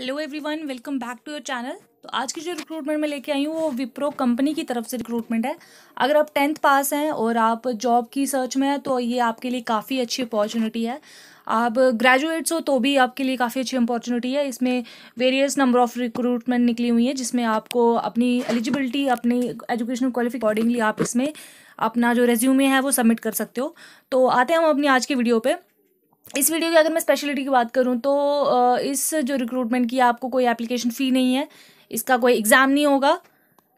hello everyone welcome back to your channel तो आज की जो रिक्रूटमेंट मैं लेके आई हूँ वो विप्रो कंपनी की तरफ से रिक्रूटमेंट है अगर आप टेंथ पास हैं और आप जॉब की सर्च में हैं तो ये आपके लिए काफ़ी अच्छी अपॉर्चुनिटी है आप ग्रेजुएट्स हो तो भी आपके लिए काफ़ी अच्छी अपॉर्चुनिटी है इसमें वेरियस नंबर ऑफ रिक्रूटमेंट निकली हुई है जिसमें आपको अपनी एलिजिबिलिटी अपनी एजुकेशनल क्वालिफिक अकॉर्डिंगली आप इसमें अपना जो रेज्यूमे है वो सबमिट कर सकते हो तो आते हैं हम अपनी आज की वीडियो पर इस वीडियो की अगर मैं स्पेशलिटी की बात करूँ तो इस जो रिक्रूटमेंट की आपको कोई एप्लीकेशन फ़ी नहीं है इसका कोई एग्ज़ाम नहीं होगा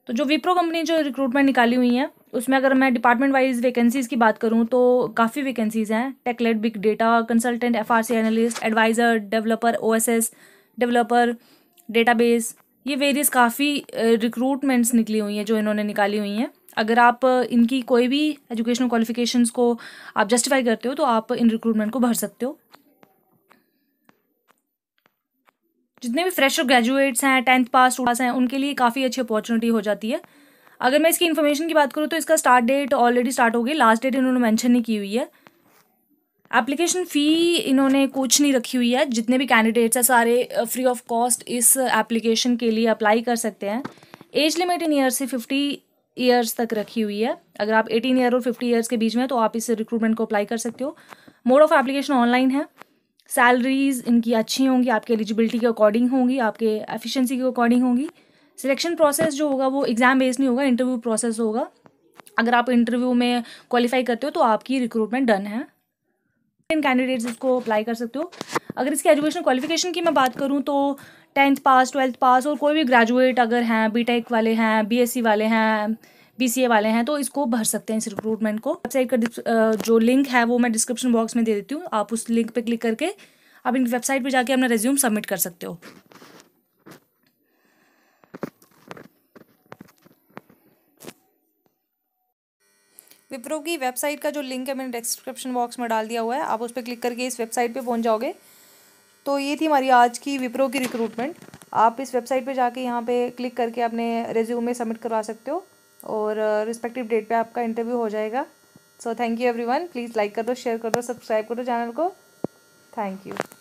तो जो विप्रो कंपनी जो रिक्रूटमेंट निकाली हुई है उसमें अगर मैं डिपार्टमेंट वाइज वैकेंसीज़ की बात करूँ तो काफ़ी वैकेंसीज़ हैं टेकलेट big data consultant F R C analyst adviser developer O S S developer database ये वेरियस काफ़ी रिक्रूटमेंट्स निकली हुई हैं जो इन्होंने निकाली हुई हैं अगर आप इनकी कोई भी एजुकेशनल क्वालिफिकेशंस को आप जस्टिफाई करते हो तो आप इन रिक्रूटमेंट को भर सकते हो जितने भी फ्रेशर ग्रेजुएट्स हैं टेंथ पास पास हैं उनके लिए काफ़ी अच्छी अपॉर्चुनिटी हो जाती है अगर मैं इसकी इन्फॉर्मेशन की बात करूँ तो इसका स्टार्ट डेट ऑलरेडी स्टार्ट हो गई लास्ट डेट इन्होंने मैंशन नहीं की हुई है एप्लीकेशन फ़ी इन्होंने कुछ नहीं रखी हुई है जितने भी कैंडिडेट्स हैं सारे फ्री ऑफ कॉस्ट इस एप्लीकेशन के लिए अप्लाई कर सकते हैं एज लिमिट इन ईयर से फिफ्टी ईयर्स तक रखी हुई है अगर आप एटीन ईयर और फिफ्टी ईयर्स के बीच में तो आप इस रिक्रूटमेंट को अप्लाई कर सकते हो मोड ऑफ एप्लीकेशन ऑनलाइन है सैलरीज इनकी अच्छी होंगी आपके एलिजिबिलिटी के अकॉर्डिंग होंगी आपके एफिशिएंसी के अकॉर्डिंग होंगी सिलेक्शन प्रोसेस जो होगा वो एग्ज़ाम बेस्ड नहीं होगा इंटरव्यू प्रोसेस होगा अगर आप इंटरव्यू में क्वालिफाई करते हो तो आपकी रिक्रूटमेंट डन है कैंडिडेट्स इसको अप्लाई कर सकते हो अगर इसकी एजुकेशन क्वालिफिकेशन की मैं बात करूँ तो टेंथ पास ट्वेल्थ पास और कोई भी ग्रेजुएट अगर हैं बीटेक वाले हैं बीएससी वाले हैं बीसीए वाले हैं तो इसको भर सकते हैं इस रिक्रूटमेंट को वेबसाइट का जो लिंक है वो मैं डिस्क्रिप्शन बॉक्स में दे देती हूँ आप उस लिंक पर क्लिक करके आप इनकी वेबसाइट पर जाके अपना रेज्यूम सबमिट कर सकते हो विप्रो की वेबसाइट का जो लिंक है मैंने डिस्क्रिप्शन बॉक्स में डाल दिया हुआ है आप उस पर क्लिक करके इस वेबसाइट पर पहुँच जाओगे तो ये थी हमारी आज की विप्रो की रिक्रूटमेंट आप इस वेबसाइट पर जाके यहाँ पर क्लिक करके अपने रेज्यूम में सबमिट करवा सकते हो और रिस्पेक्टिव डेट पे आपका इंटरव्यू हो जाएगा so thank you everyone please like कर दो शेयर कर दो सब्सक्राइब कर दो चैनल को थैंक यू